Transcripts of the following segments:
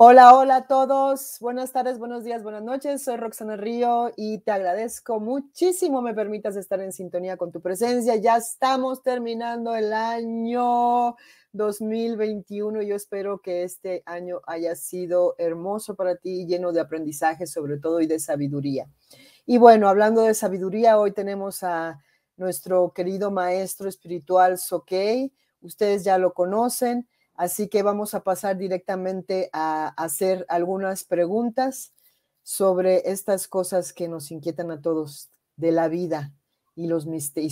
Hola, hola a todos. Buenas tardes, buenos días, buenas noches. Soy Roxana Río y te agradezco muchísimo me permitas estar en sintonía con tu presencia. Ya estamos terminando el año 2021. Yo espero que este año haya sido hermoso para ti, lleno de aprendizaje sobre todo y de sabiduría. Y bueno, hablando de sabiduría, hoy tenemos a nuestro querido maestro espiritual Sokei. Ustedes ya lo conocen Así que vamos a pasar directamente a hacer algunas preguntas sobre estas cosas que nos inquietan a todos de la vida y, los,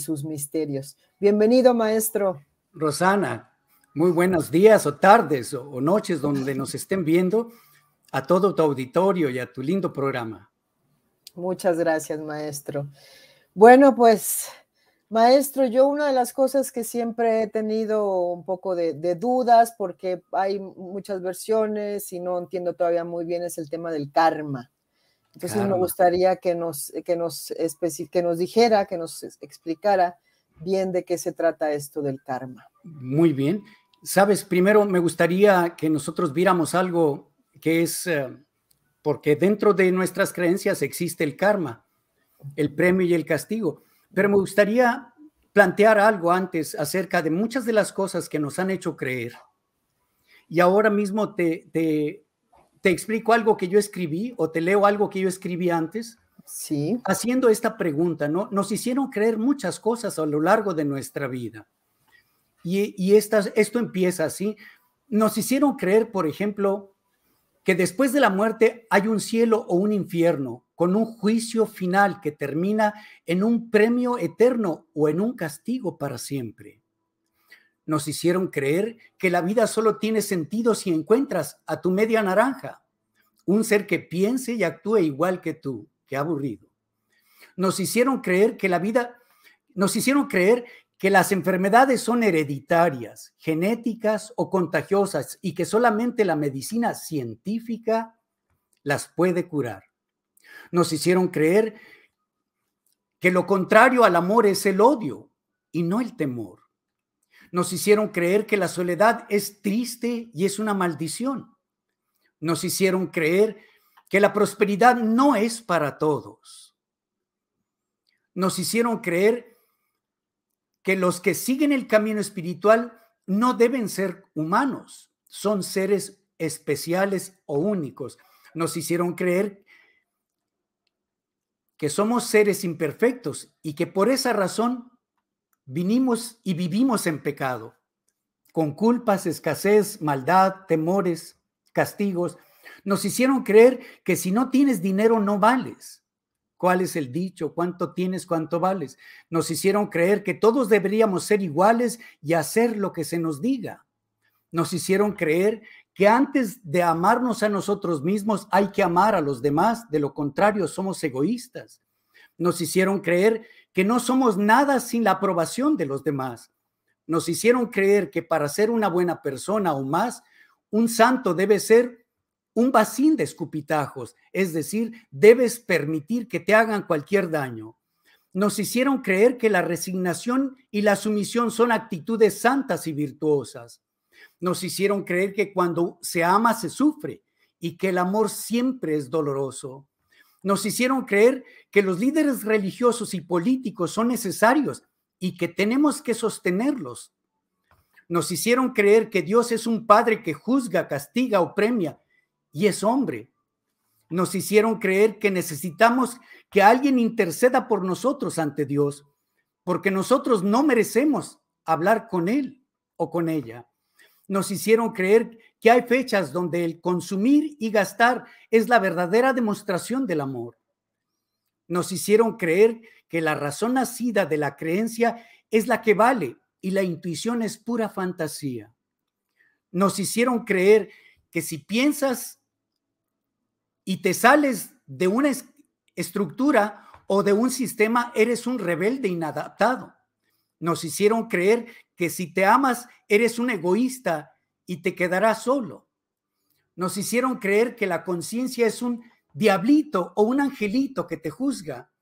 sus misterios. Bienvenido, maestro. Rosana, muy buenos días o tardes o, noches donde nos estén viendo, a todo tu auditorio y a tu lindo programa. Muchas gracias, maestro. Bueno, pues Maestro, yo una de las cosas que siempre he tenido un poco de, dudas, porque hay muchas versiones y no entiendo todavía muy bien, es el tema del karma. Entonces me gustaría que nos, nos que nos dijera, que nos explicara bien de qué se trata esto del karma. Muy bien. Sabes, primero me gustaría que nosotros viéramos algo que es, eh, porque dentro de nuestras creencias existe el karma, el premio y el castigo. Pero me gustaría plantear algo antes acerca de muchas de las cosas que nos han hecho creer. Y ahora mismo te, te, explico algo que yo escribí o te leo algo que yo escribí antes. Sí. Haciendo esta pregunta, ¿no? Nos hicieron creer muchas cosas a lo largo de nuestra vida. Y, y esto empieza así. Nos hicieron creer, por ejemplo, que después de la muerte hay un cielo o un infierno, con un juicio final que termina en un premio eterno o en un castigo para siempre. Nos hicieron creer que la vida solo tiene sentido si encuentras a tu media naranja, un ser que piense y actúe igual que tú. Qué aburrido. Nos hicieron creer que la vida, nos hicieron creer que las enfermedades son hereditarias, genéticas o contagiosas y que solamente la medicina científica las puede curar. Nos hicieron creer que lo contrario al amor es el odio y no el temor. Nos hicieron creer que la soledad es triste y es una maldición. Nos hicieron creer que la prosperidad no es para todos. Nos hicieron creer que los que siguen el camino espiritual no deben ser humanos, son seres especiales o únicos. Nos hicieron creer que somos seres imperfectos y que por esa razón vinimos y vivimos en pecado, con culpas, escasez, maldad, temores, castigos. Nos hicieron creer que si no tienes dinero no vales, cuál es el dicho, cuánto tienes, cuánto vales. Nos hicieron creer que todos deberíamos ser iguales y hacer lo que se nos diga. Nos hicieron creer que antes de amarnos a nosotros mismos hay que amar a los demás, de lo contrario somos egoístas. Nos hicieron creer que no somos nada sin la aprobación de los demás. Nos hicieron creer que para ser una buena persona o más, un santo debe ser un bacín de escupitajos, es decir, debes permitir que te hagan cualquier daño. Nos hicieron creer que la resignación y la sumisión son actitudes santas y virtuosas. Nos hicieron creer que cuando se ama se sufre y que el amor siempre es doloroso. Nos hicieron creer que los líderes religiosos y políticos son necesarios y que tenemos que sostenerlos. Nos hicieron creer que Dios es un Padre que juzga, castiga o premia y es hombre. Nos hicieron creer que necesitamos que alguien interceda por nosotros ante Dios, porque nosotros no merecemos hablar con Él o con ella. Nos hicieron creer que hay fechas donde el consumir y gastar es la verdadera demostración del amor. Nos hicieron creer que la razón nacida de la creencia es la que vale y la intuición es pura fantasía. Nos hicieron creer que si piensas y te sales de una estructura o de un sistema, eres un rebelde inadaptado. Nos hicieron creer que si te amas, eres un egoísta y te quedarás solo. Nos hicieron creer que la conciencia es un diablito o un angelito que te juzga.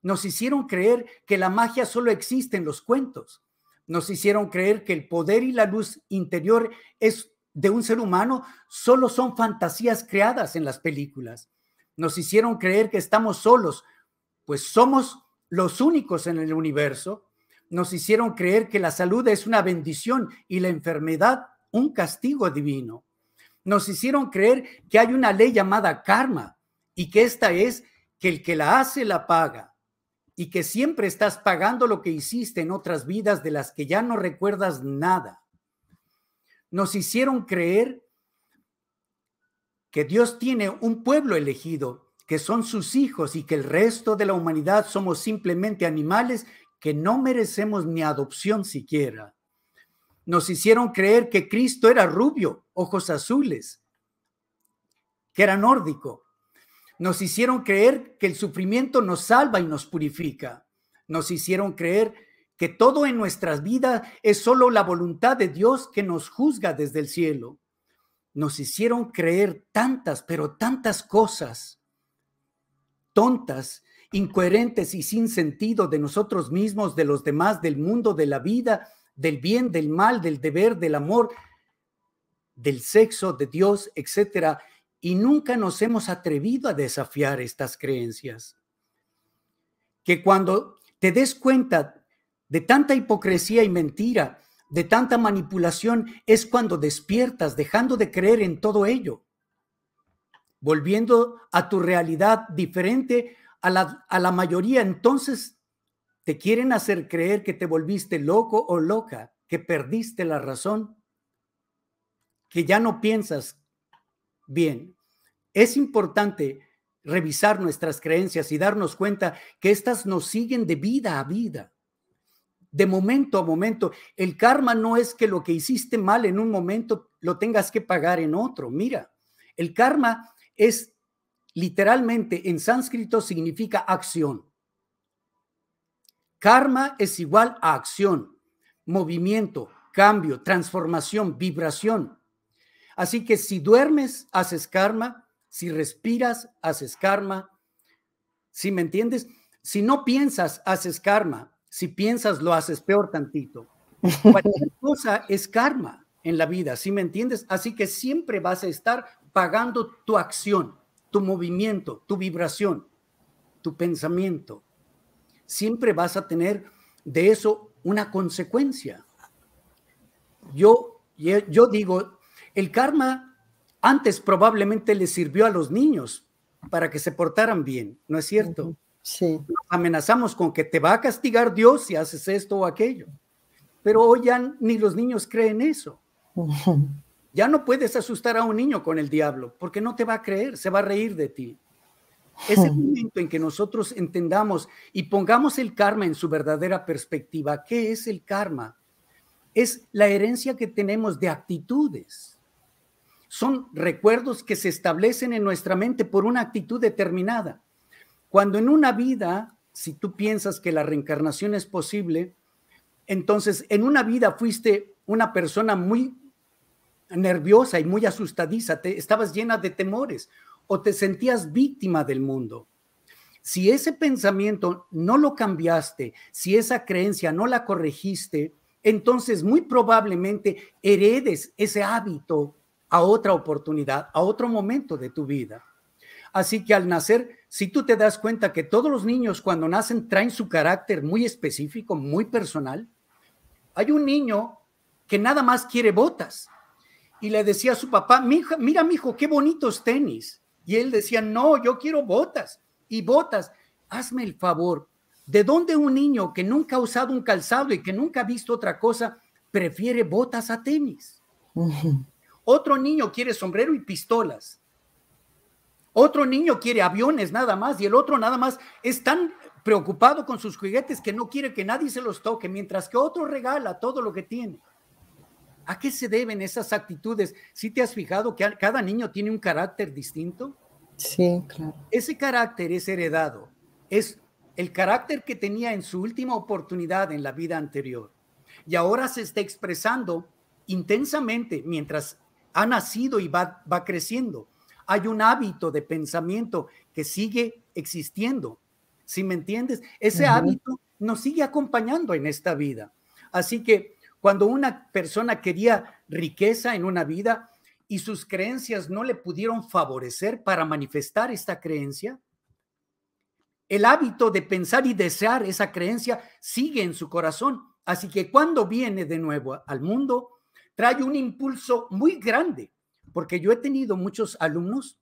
Nos hicieron creer que la magia solo existe en los cuentos. Nos hicieron creer que el poder y la luz interior es de un ser humano solo son fantasías creadas en las películas. Nos hicieron creer que estamos solos, pues somos los únicos en el universo. Nos hicieron creer que la salud es una bendición y la enfermedad un castigo divino. Nos hicieron creer que hay una ley llamada karma y que esta es que el que la hace la paga y que siempre estás pagando lo que hiciste en otras vidas de las que ya no recuerdas nada nos hicieron creer que Dios tiene un pueblo elegido, que son sus hijos y que el resto de la humanidad somos simplemente animales que no merecemos ni adopción siquiera. Nos hicieron creer que Cristo era rubio, ojos azules, que era nórdico. Nos hicieron creer que el sufrimiento nos salva y nos purifica. Nos hicieron creer que todo en nuestras vidas es solo la voluntad de Dios que nos juzga desde el cielo. Nos hicieron creer tantas, pero tantas cosas tontas, incoherentes y sin sentido de nosotros mismos, de los demás, del mundo, de la vida, del bien, del mal, del deber, del amor, del sexo, de Dios, etcétera, y nunca nos hemos atrevido a desafiar estas creencias. Que cuando te des cuenta de tanta hipocresía y mentira, de tanta manipulación, es cuando despiertas, dejando de creer en todo ello, volviendo a tu realidad diferente a la, mayoría. Entonces te quieren hacer creer que te volviste loco o loca, que perdiste la razón, que ya no piensas bien. Es importante revisar nuestras creencias y darnos cuenta que éstas nos siguen de vida a vida de momento a momento. El karma no es que lo que hiciste mal en un momento lo tengas que pagar en otro. Mira, el karma es literalmente en sánscrito significa acción. Karma es igual a acción, movimiento, cambio, transformación, vibración. Así que si duermes, haces karma, si respiras, haces karma. si me entiendes? Si no piensas, haces karma si piensas lo haces peor tantito. Cualquier cosa es karma en la vida, ¿sí me entiendes? Así que siempre vas a estar pagando tu acción, tu movimiento, tu vibración, tu pensamiento. Siempre vas a tener de eso una consecuencia. Yo, e, yo digo, el karma antes probablemente le sirvió a los niños para que se portaran bien, ¿no es cierto? amenazamos con que te va a castigar Dios si haces esto o aquello. Pero hoy ya ni los niños creen eso. Ya no puedes asustar a un niño con el diablo, porque no te va a creer, se va a reír de ti. Es el momento en que nosotros entendamos y pongamos el karma en su verdadera perspectiva. ¿Qué es el karma? Es la herencia que tenemos de actitudes. Son recuerdos que se establecen en nuestra mente por una actitud determinada. Cuando en una vida, si tú piensas que la reencarnación es posible, entonces en una vida fuiste una persona muy nerviosa y muy asustadiza, estabas llena de temores o te sentías víctima del mundo. Si ese pensamiento no lo cambiaste, si esa creencia no la corregiste, entonces muy probablemente heredes ese hábito a otra oportunidad, a otro momento de tu vida. Así que al nacer, si tú te das cuenta que todos los niños cuando nacen traen su carácter muy específico, muy personal, hay un niño que nada más quiere botas. Y le decía a su papá, mira mira, hijo qué bonitos tenis. Y él decía, no, yo quiero botas y botas. Hazme el favor, ¿de dónde un niño que nunca ha usado un calzado y que nunca ha visto otra cosa prefiere botas a tenis? Otro niño quiere sombrero y pistolas. Otro niño quiere aviones nada más y el otro nada más es tan preocupado con sus juguetes que no quiere que nadie se los toque, mientras que otro regala todo lo que tiene. ¿A qué se deben esas actitudes? Si te has fijado que cada niño tiene un carácter distinto. Sí, claro. Ese carácter es heredado. Es el carácter que tenía en su última oportunidad en la vida anterior. Y ahora se está expresando intensamente mientras ha nacido y va, va creciendo hay un hábito de pensamiento que sigue existiendo. Si me entiendes, ese hábito nos sigue acompañando en esta vida. Así que cuando una persona quería riqueza en una vida y sus creencias no le pudieron favorecer para manifestar esta creencia, el hábito de pensar y desear esa creencia sigue en su corazón. Así que cuando viene de nuevo al mundo, trae un impulso muy grande porque yo he tenido muchos alumnos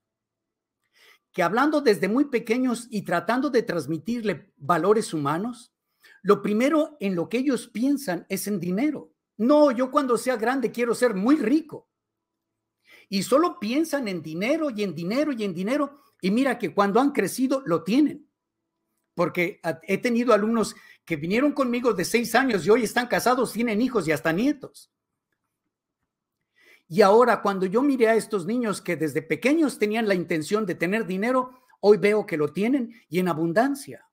que hablando desde muy pequeños y tratando de transmitirle valores humanos, lo primero en lo que ellos piensan es en dinero. No, yo cuando sea grande quiero ser muy rico. Y solo piensan en dinero y en dinero y en dinero. Y mira que cuando han crecido lo tienen. Porque he tenido alumnos que vinieron conmigo de seis años y hoy están casados, tienen hijos y hasta nietos. Y ahora cuando yo miré a estos niños que desde pequeños tenían la intención de tener dinero, hoy veo que lo tienen y en abundancia.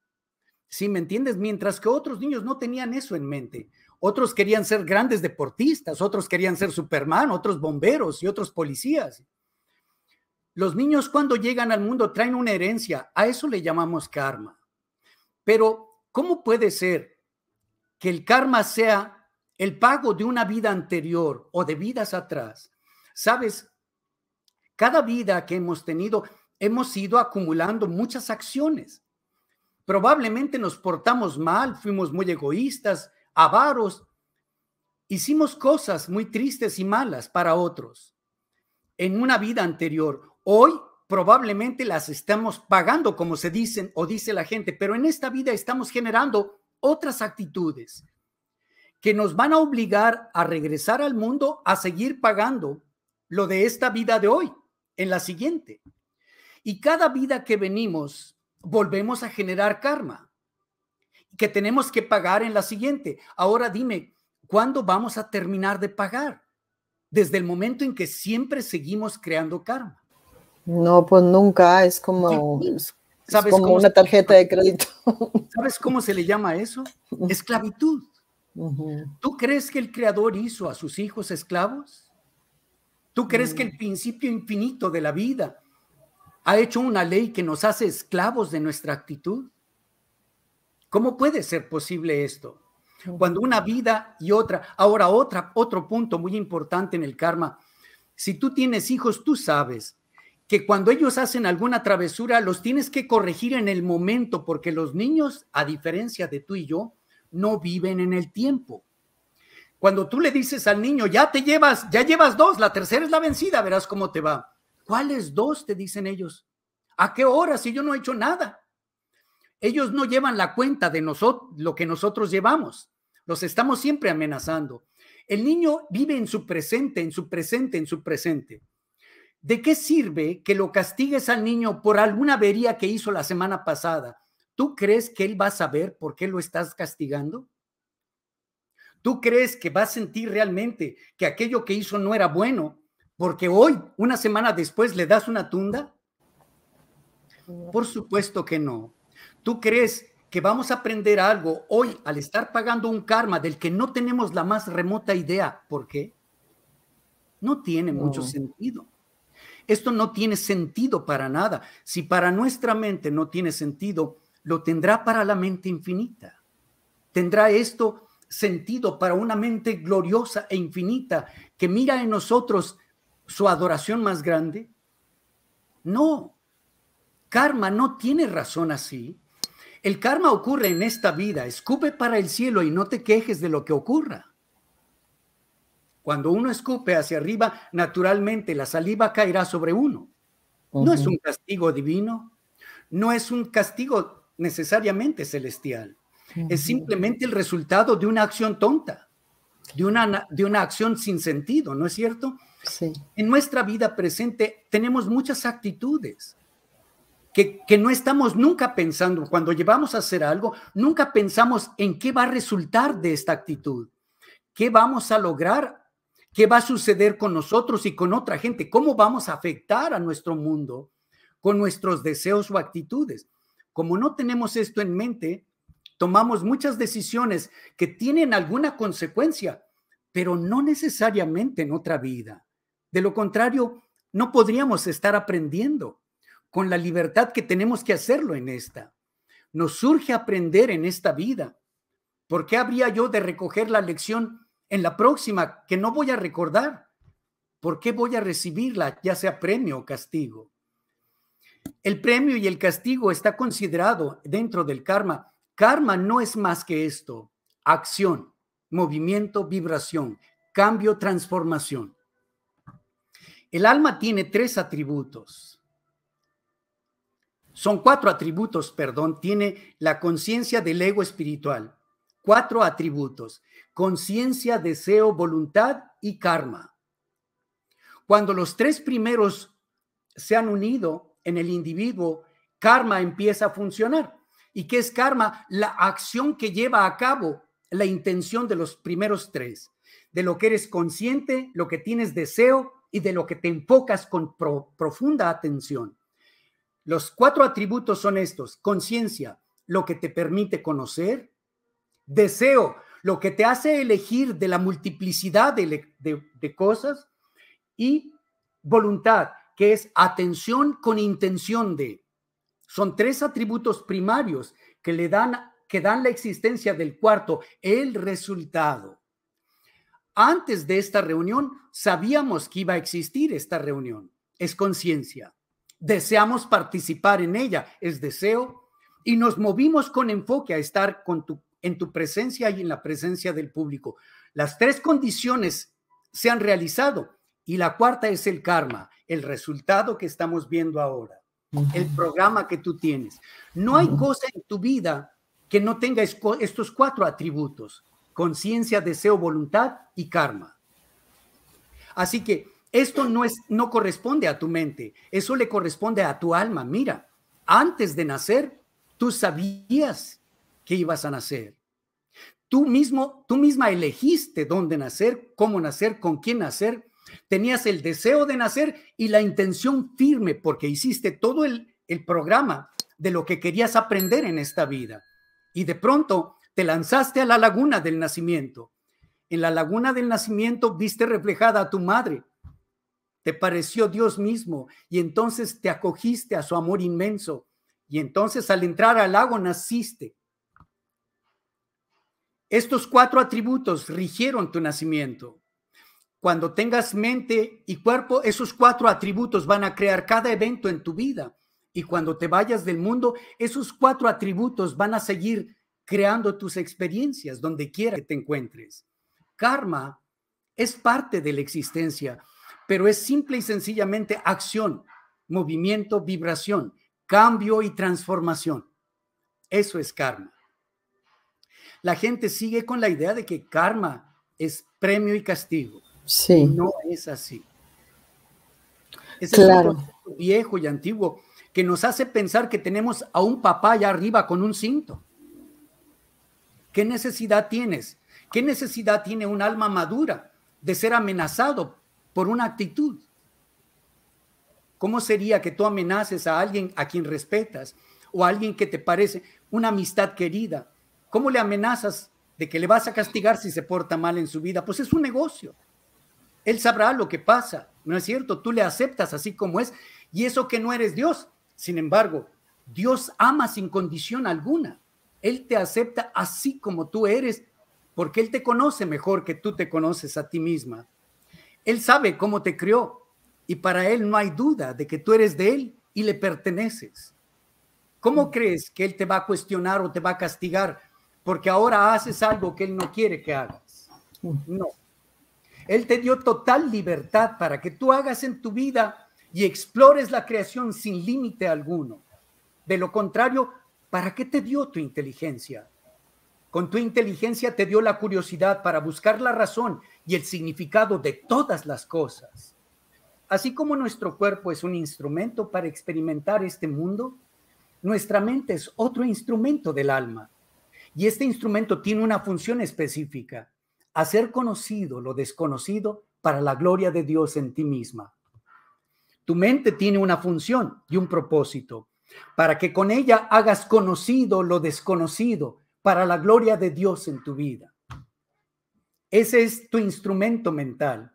¿Sí me entiendes? Mientras que otros niños no tenían eso en mente. Otros querían ser grandes deportistas, otros querían ser Superman, otros bomberos y otros policías. Los niños cuando llegan al mundo traen una herencia, a eso le llamamos karma. Pero, ¿cómo puede ser que el karma sea el pago de una vida anterior o de vidas atrás. Sabes, cada vida que hemos tenido, hemos ido acumulando muchas acciones. Probablemente nos portamos mal, fuimos muy egoístas, avaros, hicimos cosas muy tristes y malas para otros en una vida anterior. Hoy probablemente las estamos pagando, como se dicen o dice la gente, pero en esta vida estamos generando otras actitudes, que nos van a obligar a regresar al mundo a seguir pagando lo de esta vida de hoy, en la siguiente. Y cada vida que venimos, volvemos a generar karma, que tenemos que pagar en la siguiente. Ahora dime, ¿cuándo vamos a terminar de pagar? Desde el momento en que siempre seguimos creando karma. No, pues nunca, es como, como una tarjeta de crédito. ¿Sabes cómo se le llama eso? Esclavitud. ¿Tú crees que el Creador hizo a sus hijos esclavos? ¿Tú crees que el mm. principio infinito de la vida ha hecho una ley que nos hace esclavos de nuestra actitud? ¿Cómo puede ser posible esto? Cuando una vida y otra, ahora otra, otro punto muy importante en el karma. Si tú tienes hijos, tú sabes que cuando ellos hacen alguna travesura, los tienes que corregir en el momento, porque los niños, a diferencia de tú y yo, no viven en el tiempo. Cuando tú le dices al niño, ya te llevas, ya llevas dos, la tercera es la vencida, verás cómo te va. ¿Cuáles dos? te dicen ellos. ¿A qué hora si yo no he hecho nada? Ellos no llevan la cuenta de nosotros, lo que nosotros llevamos. Los estamos siempre amenazando. El niño vive en su presente, en su presente, en su presente. ¿De qué sirve que lo castigues al niño por alguna avería que hizo la semana pasada? ¿Tú crees que él va a saber por qué lo estás castigando? ¿Tú crees que va a sentir realmente que aquello que hizo no era bueno porque hoy, una semana después, le das una tunda? Por supuesto que no. ¿Tú crees que vamos a aprender algo hoy al estar pagando un karma del que no tenemos la más remota idea? ¿Por qué? No tiene mucho sentido. Esto no tiene sentido para nada. Si para nuestra mente no tiene sentido, lo tendrá para la mente infinita. Tendrá esto sentido para una mente gloriosa e infinita que mira en nosotros su adoración más grande? No, karma no tiene razón así. El karma ocurre en esta vida, escupe para el cielo y no te quejes de lo que ocurra. Cuando uno escupe hacia arriba, naturalmente la saliva caerá sobre uno. No es un castigo divino, no es un castigo necesariamente celestial. Es simplemente el resultado de una acción tonta, de una, de una acción sin sentido, ¿no es cierto? En nuestra vida presente tenemos muchas actitudes que, que, no estamos nunca pensando. Cuando llevamos a hacer algo, nunca pensamos en qué va a resultar de esta actitud, qué vamos a lograr, qué va a suceder con nosotros y con otra gente, cómo vamos a afectar a nuestro mundo con nuestros deseos o actitudes. Como no tenemos esto en mente, tomamos muchas decisiones que tienen alguna consecuencia, pero no necesariamente en otra vida. De lo contrario, no podríamos estar aprendiendo con la libertad que tenemos que hacerlo en esta. Nos surge aprender en esta vida. ¿Por qué habría yo de recoger la lección en la próxima que no voy a recordar? ¿Por qué voy a recibirla, ya sea premio o castigo? El premio y el castigo está considerado dentro del karma. Karma no es más que esto. Acción, movimiento, vibración, cambio, transformación. El alma tiene tres atributos. Son cuatro atributos, perdón. Tiene la conciencia del ego espiritual. Cuatro atributos. Conciencia, deseo, voluntad y karma. Cuando los tres primeros se han unido, en el individuo, karma empieza a funcionar. ¿Y qué es karma? La acción que lleva a cabo la intención de los primeros tres, de lo que eres consciente, lo que tienes deseo y de lo que te enfocas con profunda atención. Los cuatro atributos son estos. Conciencia, lo que te permite conocer. Deseo, lo que te hace elegir de la multiplicidad de cosas. Y voluntad, que es atención con intención de. Son tres atributos primarios que le dan, que dan la existencia del cuarto, el resultado. Antes de esta reunión sabíamos que iba a existir esta reunión. Es conciencia. Deseamos participar en ella, es deseo, y nos movimos con enfoque a estar en tu presencia y en la presencia del público. Las tres condiciones se han realizado y la cuarta es el karma, el resultado que estamos viendo ahora, el programa que tú tienes. No hay cosa en tu vida que no tenga estos cuatro atributos, conciencia, deseo, voluntad y karma. Así que esto no, es, no corresponde a tu mente, eso le corresponde a tu alma. Mira, antes de nacer, tú sabías que ibas a nacer. Tú mismo, tú misma elegiste dónde nacer, cómo nacer, con quién nacer Tenías el deseo de nacer y la intención firme porque hiciste todo el, el programa de lo que querías aprender en esta vida. Y de pronto te lanzaste a la laguna del nacimiento. En la laguna del nacimiento viste reflejada a tu madre. Te pareció Dios mismo y entonces te acogiste a su amor inmenso. Y entonces al entrar al lago naciste. Estos cuatro atributos rigieron tu nacimiento. Cuando tengas mente y cuerpo, esos cuatro atributos van a crear cada evento en tu vida. Y cuando te vayas del mundo, esos cuatro atributos van a seguir creando tus experiencias donde quiera que te encuentres. Karma es parte de la existencia, pero es simple y sencillamente acción, movimiento, vibración, cambio y transformación. Eso es karma. La gente sigue con la idea de que karma es premio y castigo. No es así. claro. es un concepto viejo y antiguo que nos hace pensar que tenemos a un papá allá arriba con un cinto. ¿Qué necesidad tienes? ¿Qué necesidad tiene un alma madura de ser amenazado por una actitud? ¿Cómo sería que tú amenaces a alguien a quien respetas o a alguien que te parece una amistad querida? ¿Cómo le amenazas de que le vas a castigar si se porta mal en su vida? Pues es un negocio. Él sabrá lo que pasa, ¿no es cierto? Tú le aceptas así como es y eso que no eres Dios. Sin embargo, Dios ama sin condición alguna. Él te acepta así como tú eres porque Él te conoce mejor que tú te conoces a ti misma. Él sabe cómo te crió y para Él no hay duda de que tú eres de Él y le perteneces. ¿Cómo mm. crees que Él te va a cuestionar o te va a castigar porque ahora haces algo que Él no quiere que hagas? No, él te dio total libertad para que tú hagas en tu vida y explores la creación sin límite alguno. De lo contrario, ¿para qué te dio tu inteligencia? Con tu inteligencia te dio la curiosidad para buscar la razón y el significado de todas las cosas. Así como nuestro cuerpo es un instrumento para experimentar este mundo, nuestra mente es otro instrumento del alma. Y este instrumento tiene una función específica hacer conocido lo desconocido para la gloria de Dios en ti misma. Tu mente tiene una función y un propósito, para que con ella hagas conocido lo desconocido para la gloria de Dios en tu vida. Ese es tu instrumento mental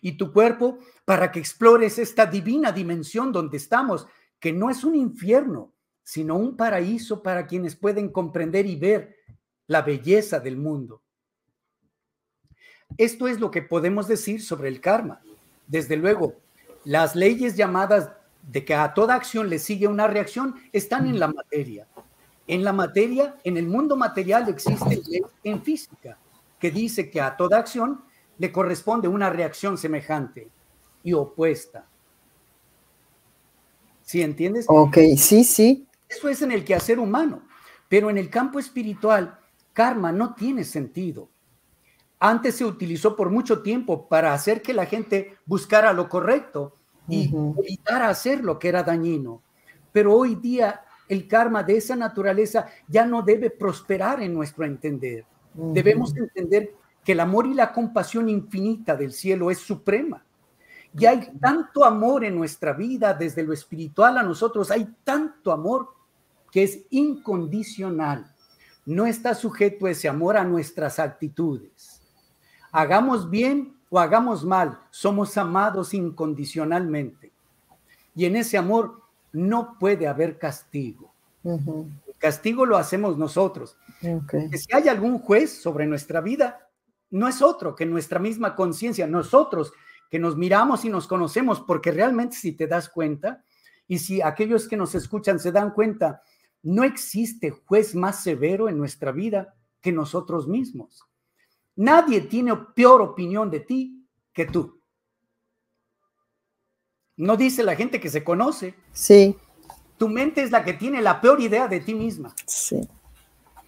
y tu cuerpo para que explores esta divina dimensión donde estamos, que no es un infierno, sino un paraíso para quienes pueden comprender y ver la belleza del mundo. Esto es lo que podemos decir sobre el karma. Desde luego, las leyes llamadas de que a toda acción le sigue una reacción están en la materia. En la materia, en el mundo material existe ley en física que dice que a toda acción le corresponde una reacción semejante y opuesta. ¿Sí entiendes? Ok, sí, sí. Eso es en el quehacer humano, pero en el campo espiritual, karma no tiene sentido antes se utilizó por mucho tiempo para hacer que la gente buscara lo correcto y evitar hacer lo que era dañino. Pero hoy día el karma de esa naturaleza ya no debe prosperar en nuestro entender. Debemos entender que el amor y la compasión infinita del cielo es suprema. Y hay tanto amor en nuestra vida, desde lo espiritual a nosotros, hay tanto amor que es incondicional. No está sujeto ese amor a nuestras actitudes. Hagamos bien o hagamos mal, somos amados incondicionalmente. Y en ese amor no puede haber castigo. castigo lo hacemos nosotros. Si hay algún juez sobre nuestra vida, no es otro que nuestra misma conciencia, nosotros que nos miramos y nos conocemos, porque realmente si te das cuenta, y si aquellos que nos escuchan se dan cuenta, no existe juez más severo en nuestra vida que nosotros mismos. Nadie tiene peor opinión de ti que tú. No dice la gente que se conoce. Sí. Tu mente es la que tiene la peor idea de ti misma. Sí.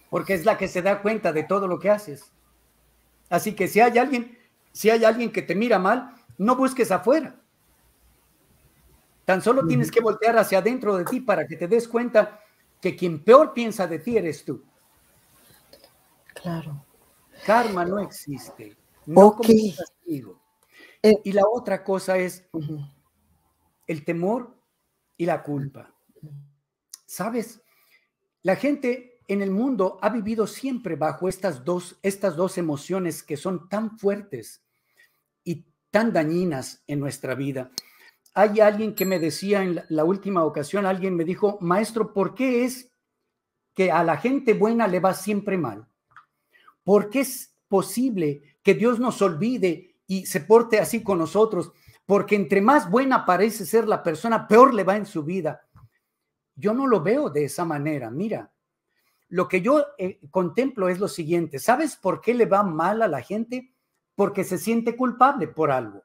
Porque es la que se da cuenta de todo lo que haces. Así que si hay alguien, si hay alguien que te mira mal, no busques afuera. Tan solo tienes que voltear hacia adentro de ti para que te des cuenta que quien peor piensa de ti eres tú. Claro. Karma no existe. No eh. y la otra cosa es el temor y la culpa. ¿Sabes? La gente en el mundo ha vivido siempre bajo estas dos, estas dos emociones que son tan fuertes y tan dañinas en nuestra vida. Hay alguien que me decía en la última ocasión, alguien me dijo, maestro, ¿por qué es que a la gente buena le va siempre mal? ¿Por qué es posible que Dios nos olvide y se porte así con nosotros? Porque entre más buena parece ser la persona, peor le va en su vida. Yo no lo veo de esa manera. Mira, lo que yo eh, contemplo es lo siguiente. ¿Sabes por qué le va mal a la gente? Porque se siente culpable por algo.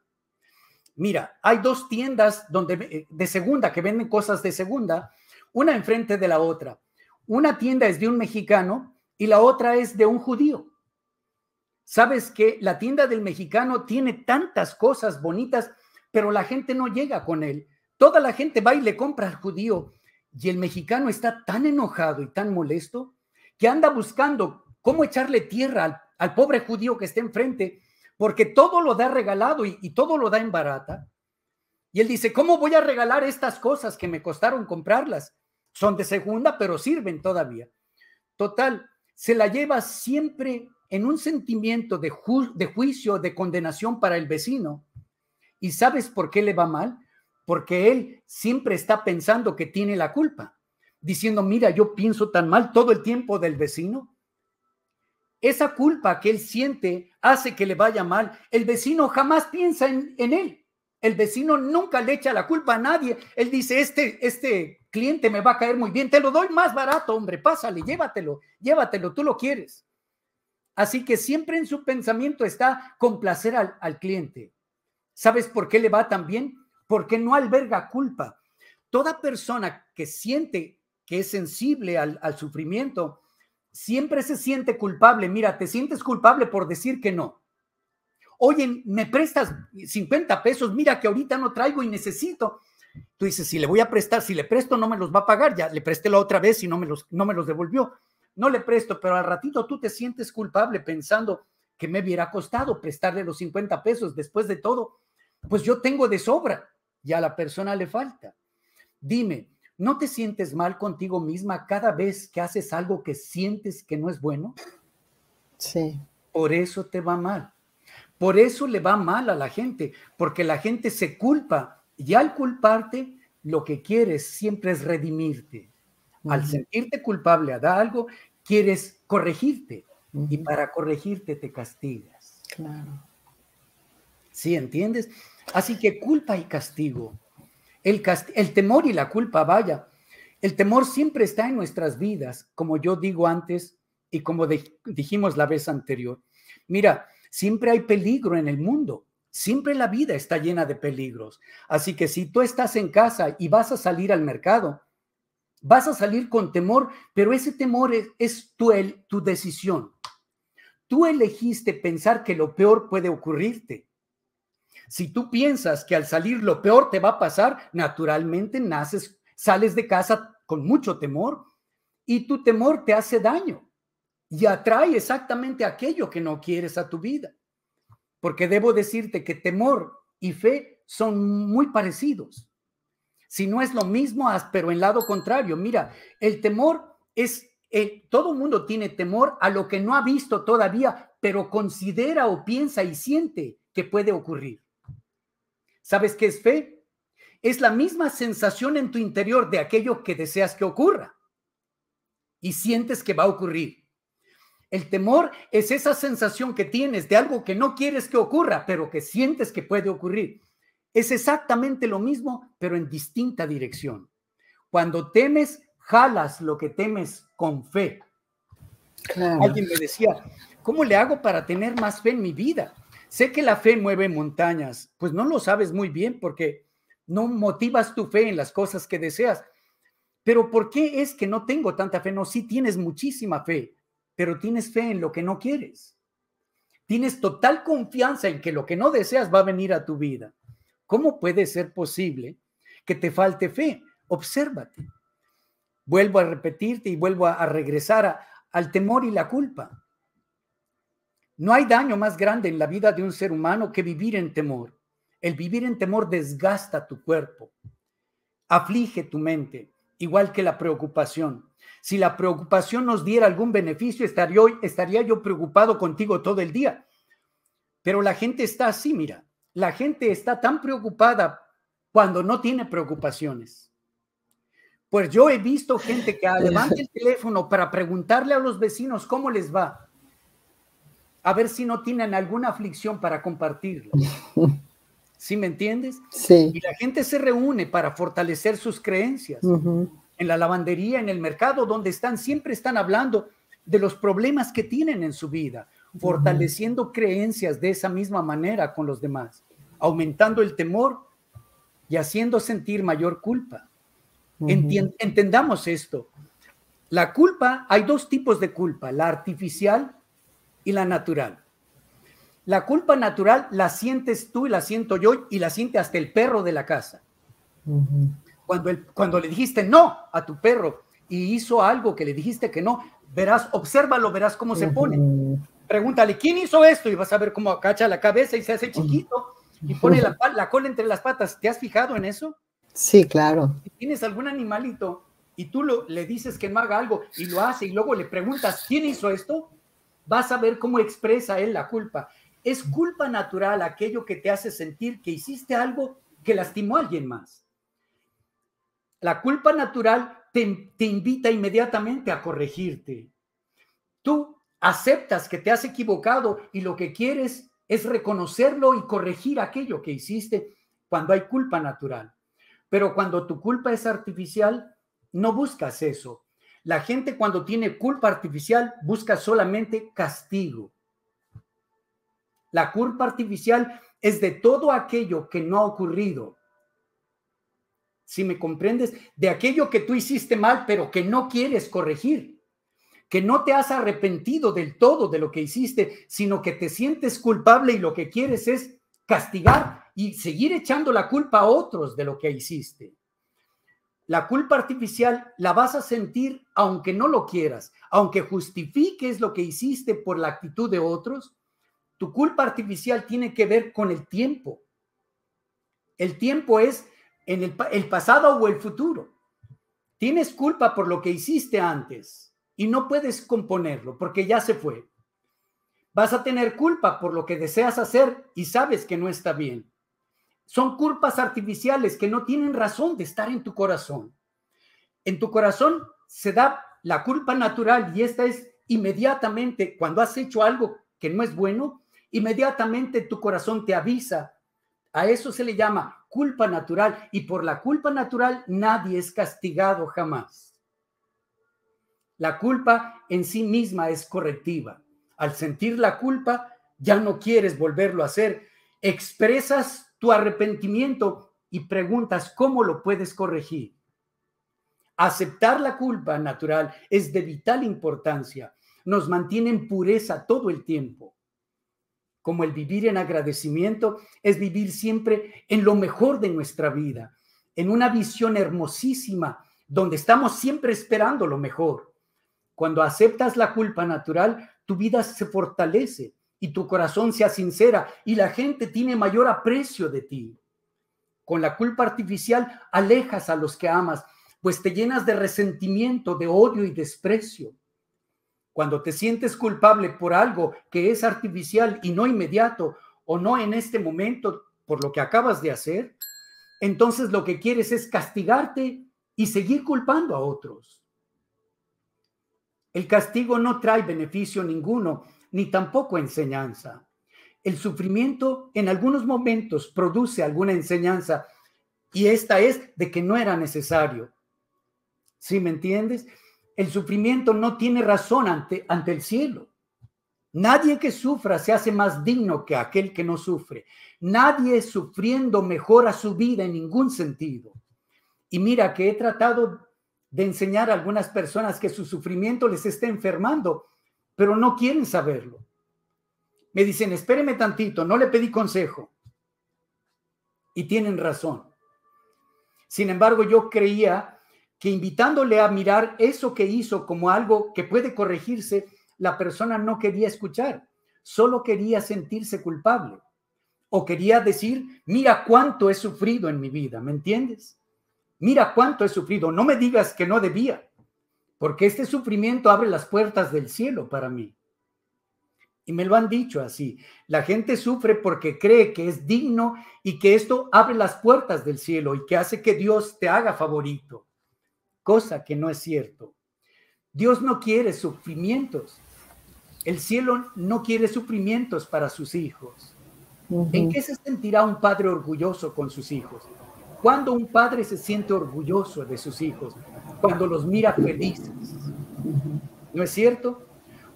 Mira, hay dos tiendas donde, eh, de segunda que venden cosas de segunda, una enfrente de la otra. Una tienda es de un mexicano y la otra es de un judío. ¿Sabes que La tienda del mexicano tiene tantas cosas bonitas, pero la gente no llega con él. Toda la gente va y le compra al judío. Y el mexicano está tan enojado y tan molesto que anda buscando cómo echarle tierra al, pobre judío que está enfrente, porque todo lo da regalado y, y todo lo da en barata. Y él dice, ¿cómo voy a regalar estas cosas que me costaron comprarlas? Son de segunda, pero sirven todavía. Total, se la lleva siempre en un sentimiento de, juicio, de condenación para el vecino. ¿Y sabes por qué le va mal? Porque él siempre está pensando que tiene la culpa, diciendo, mira, yo pienso tan mal todo el tiempo del vecino. Esa culpa que él siente hace que le vaya mal. El vecino jamás piensa en, en él. El vecino nunca le echa la culpa a nadie. Él dice, este, este cliente me va a caer muy bien, te lo doy más barato, hombre, pásale, llévatelo, llévatelo, tú lo quieres. Así que siempre en su pensamiento está complacer al, al cliente. ¿Sabes por qué le va tan bien? Porque no alberga culpa. Toda persona que siente que es sensible al, al sufrimiento, siempre se siente culpable. Mira, te sientes culpable por decir que no. Oye, me prestas 50 pesos, mira que ahorita no traigo y necesito. Tú dices, si le voy a prestar, si le presto no me los va a pagar, ya le presté la otra vez y no me los, no me los devolvió no le presto, pero al ratito tú te sientes culpable pensando que me hubiera costado prestarle los 50 pesos después de todo, pues yo tengo de sobra y a la persona le falta. Dime, ¿no te sientes mal contigo misma cada vez que haces algo que sientes que no es bueno? Sí. Por eso te va mal. Por eso le va mal a la gente, porque la gente se culpa y al culparte lo que quieres siempre es redimirte. Al sentirte culpable da algo, quieres corregirte y para corregirte te castigas. Claro. ¿Sí entiendes? Así que culpa y castigo. el temor y la culpa, vaya. El temor siempre está en nuestras vidas, como yo digo antes y como dijimos la vez anterior. Mira, siempre hay peligro en el mundo. Siempre la vida está llena de peligros. Así que si tú estás en casa y vas a salir al mercado, Vas a salir con temor, pero ese temor es, tu, el, tu decisión. Tú elegiste pensar que lo peor puede ocurrirte. Si tú piensas que al salir lo peor te va a pasar, naturalmente naces, sales de casa con mucho temor y tu temor te hace daño y atrae exactamente aquello que no quieres a tu vida. Porque debo decirte que temor y fe son muy parecidos si no es lo mismo, pero en lado contrario. Mira, el temor es, eh, todo mundo tiene temor a lo que no ha visto todavía, pero considera o piensa y siente que puede ocurrir. ¿Sabes qué es fe? Es la misma sensación en tu interior de aquello que deseas que ocurra y sientes que va a ocurrir. El temor es esa sensación que tienes de algo que no quieres que ocurra, pero que sientes que puede ocurrir. Es exactamente lo mismo, pero en distinta dirección. Cuando temes, jalas lo que temes con fe. Alguien me decía, ¿cómo le hago para tener más fe en mi vida? Sé que la fe mueve montañas, pues no lo sabes muy bien porque no motivas tu fe en las cosas que deseas. Pero ¿por qué es que no tengo tanta fe? No, sí tienes muchísima fe, pero tienes fe en lo que no quieres. Tienes total confianza en que lo que no deseas va a venir a tu vida. ¿Cómo puede ser posible que te falte fe? Obsérvate. Vuelvo a repetirte y vuelvo a, regresar al temor y la culpa. No hay daño más grande en la vida de un ser humano que vivir en temor. El vivir en temor desgasta tu cuerpo, aflige tu mente, igual que la preocupación. Si la preocupación nos diera algún beneficio, estaría, estaría yo preocupado contigo todo el día. Pero la gente está así, mira, la gente está tan preocupada cuando no tiene preocupaciones. Pues yo he visto gente que levanta el teléfono para preguntarle a los vecinos cómo les va, a ver si no tienen alguna aflicción para compartirla. ¿Sí me entiendes? Sí. Y la gente se reúne para fortalecer sus creencias. En la lavandería, en el mercado, donde están, siempre están hablando de los problemas que tienen en su vida, fortaleciendo creencias de esa misma manera con los demás, aumentando el temor y haciendo sentir mayor culpa. entendamos esto. La culpa, hay dos tipos de culpa, la artificial y la natural. La culpa natural la sientes tú y la siento yo y la siente hasta el perro de la casa. cuando, cuando le dijiste no a tu perro y hizo algo que le dijiste que no, verás, obsérvalo, verás cómo se pone pregúntale, ¿quién hizo esto? Y vas a ver cómo acacha la cabeza y se hace chiquito y pone la, cola entre las patas. ¿Te has fijado en eso? Sí, claro. Si tienes algún animalito y tú le dices que no haga algo y lo hace y luego le preguntas, ¿quién hizo esto? Vas a ver cómo expresa él la culpa. Es culpa natural aquello que te hace sentir que hiciste algo que lastimó a alguien más. La culpa natural te, te invita inmediatamente a corregirte. Tú aceptas que te has equivocado y lo que quieres es reconocerlo y corregir aquello que hiciste cuando hay culpa natural. Pero cuando tu culpa es artificial, no buscas eso. La gente cuando tiene culpa artificial busca solamente castigo. La culpa artificial es de todo aquello que no ha ocurrido. Si me comprendes, de aquello que tú hiciste mal, pero que no quieres corregir que no te has arrepentido del todo de lo que hiciste, sino que te sientes culpable y lo que quieres es castigar y seguir echando la culpa a otros de lo que hiciste. La culpa artificial la vas a sentir aunque no lo quieras, aunque justifiques lo que hiciste por la actitud de otros. Tu culpa artificial tiene que ver con el tiempo. El tiempo es en el, el pasado o el futuro. Tienes culpa por lo que hiciste antes y no puedes componerlo porque ya se fue. Vas a tener culpa por lo que deseas hacer y sabes que no está bien. Son culpas artificiales que no tienen razón de estar en tu corazón. En tu corazón se da la culpa natural y esta es inmediatamente cuando has hecho algo que no es bueno, inmediatamente tu corazón te avisa. A eso se le llama culpa natural y por la culpa natural nadie es castigado jamás. La culpa en sí misma es correctiva. Al sentir la culpa, ya no quieres volverlo a hacer. Expresas tu arrepentimiento y preguntas cómo lo puedes corregir. Aceptar la culpa natural es de vital importancia. Nos mantiene en pureza todo el tiempo. Como el vivir en agradecimiento es vivir siempre en lo mejor de nuestra vida, en una visión hermosísima donde estamos siempre esperando lo mejor. Cuando aceptas la culpa natural, tu vida se fortalece y tu corazón sea sincera y la gente tiene mayor aprecio de ti. Con la culpa artificial alejas a los que amas, pues te llenas de resentimiento, de odio y desprecio. Cuando te sientes culpable por algo que es artificial y no inmediato o no en este momento por lo que acabas de hacer, entonces lo que quieres es castigarte y seguir culpando a otros. El castigo no trae beneficio ninguno, ni tampoco enseñanza. El sufrimiento en algunos momentos produce alguna enseñanza y esta es de que no era necesario. ¿Sí me entiendes? El sufrimiento no tiene razón ante, ante el cielo. Nadie que sufra se hace más digno que aquel que no sufre. Nadie sufriendo mejora su vida en ningún sentido. Y mira que he tratado de enseñar a algunas personas que su sufrimiento les está enfermando, pero no quieren saberlo. Me dicen, espéreme tantito, no le pedí consejo. Y tienen razón. Sin embargo, yo creía que invitándole a mirar eso que hizo como algo que puede corregirse, la persona no quería escuchar, solo quería sentirse culpable o quería decir, mira cuánto he sufrido en mi vida, ¿me entiendes? Mira cuánto he sufrido, no me digas que no debía, porque este sufrimiento abre las puertas del cielo para mí. Y me lo han dicho así. La gente sufre porque cree que es digno y que esto abre las puertas del cielo y que hace que Dios te haga favorito, cosa que no es cierto. Dios no quiere sufrimientos. El cielo no quiere sufrimientos para sus hijos. ¿En qué se sentirá un padre orgulloso con sus hijos? Cuando un padre se siente orgulloso de sus hijos, cuando los mira felices, ¿no es cierto?